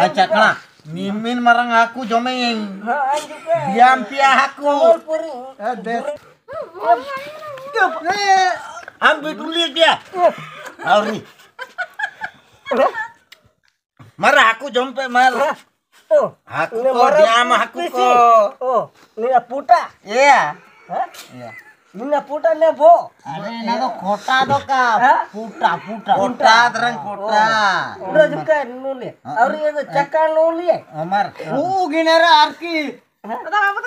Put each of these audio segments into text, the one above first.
Acaklah. Mimin marang aku jomeng. Diam pia aku. Ambil dulu dia. Alri. Marah aku jompe marah. Oh. Aku kok diam aku kok. Oh, ini puta. Iya. Iya. ನಿನ್ನ ಪೂಟನೆ ಬೋ ಅದೇನದು ಕೊಟ್ಟಾದಕ್ಕ ಪೂಟ ಪೂಟ ಕೊಟ್ಟಾದ ರಂಗ್ ಕೊಟ್ಟ ಉಡೋದಕ್ಕ ನೂಲಿ ಅವ್ರಿಗೆ ಚಕ್ಕ ನೂಲಿ ಅಮರ್ ಹೂ ಗಿಣರ ಆರ್ಕಿ ಮಲ್ಕೊಂಡ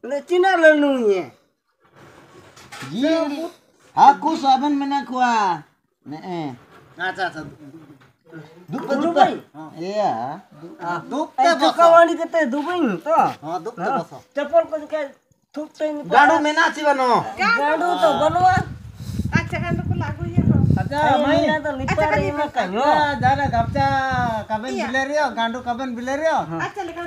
Lecina lenunya. Jili. Aku saban menakwa. Nah, Acha acha. Dupa dupa. Iya. Dupa basa. Kawani kata dupa itu. हाँ अच्छा, अच्छा। दुप हाँ। हाँ। हाँ, तो बसा चप्पल को क्या थूकते हैं गाड़ू में ना अच्छी बनो गाड़ू तो बनवा अच्छा गाड़ू को लागू ये नो अच्छा मैं ना तो लिपा अच्छा, रही मैं कन्यो दादा कब्जा कबन बिलेरियो गांडू कबन बिलेरियो अच्छा लेकिन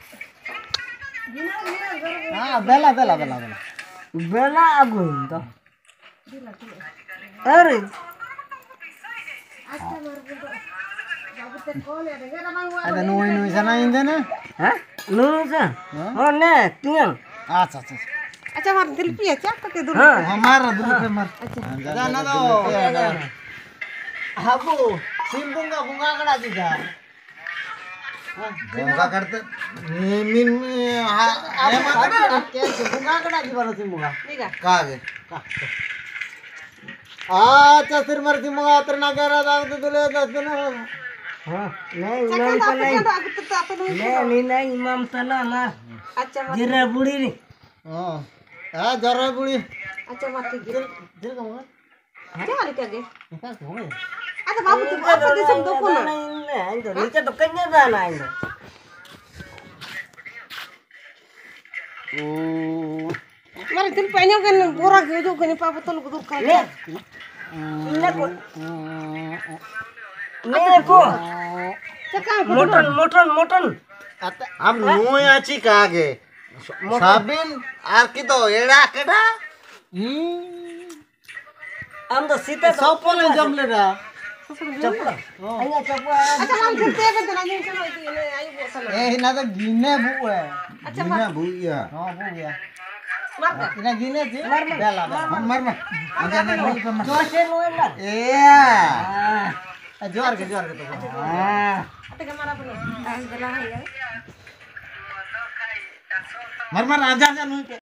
হ্যাঁ বেলা বেলা বেলা বেলা বেলা আগুন তো আরে আচ্ছা নুই নুই জানা ইন্দে না হ্যাঁ নুই জানা হ্যাঁ। ও নে তিন আচ্ছা, আচ্ছা আচ্ছা আচ্ছা আমার দিলপি হ্যাঁ। হ্যাঁ, আচ্ছা। আচ্ছা, হাবু সিম বুঙ্গা গড়া দিদা ಮುಗಾಕಡ್ತ ನಿನ್ ಮುಗಾಕಡಾಕಿ ಬರತ್ತೆ ಮುಗ ಕಾಗೆ ಆ ಚಸಿರ್ ಮರ್ತಿ ಮುಗ ಹತ್ರ ನಗರದಾಗ್ತದಲ್ಲ ಚಸಿನ ನೀನ ಇಮಾಮ್ ಸಲ ಅಲ್ಲ ಜರ ಬುಡಿ ರೀ ಹಾ ಜರ ಬುಡಿ ಅಚ್ಚ ಮತ್ತೆ ಗಿರ ಗಿರ ಕಮ್ಮ ಹಾ ಚಾಲಿಕಾಗೆ ಹೋಗಿ আচ্ছা বাবু তুমি আচ্ছা দিছম দকো না আইন্দো নিচে তো কন্যা জানা আইন্দো మరి తిని పైన కానీ బూర గేదు కానీ పాప తొలుకు దొరకాలి मटन मटन मटन हम नुए आची कहा गे साबिन आर की तो एड़ा केडा हम तो सीता सपने जमले रा Eh, nada gine bu eh. ah, bu ya. Oh, bu ya. mau ke iya. ah. eh, Jual sih mau Iya. tuh. pun? ya. aja aja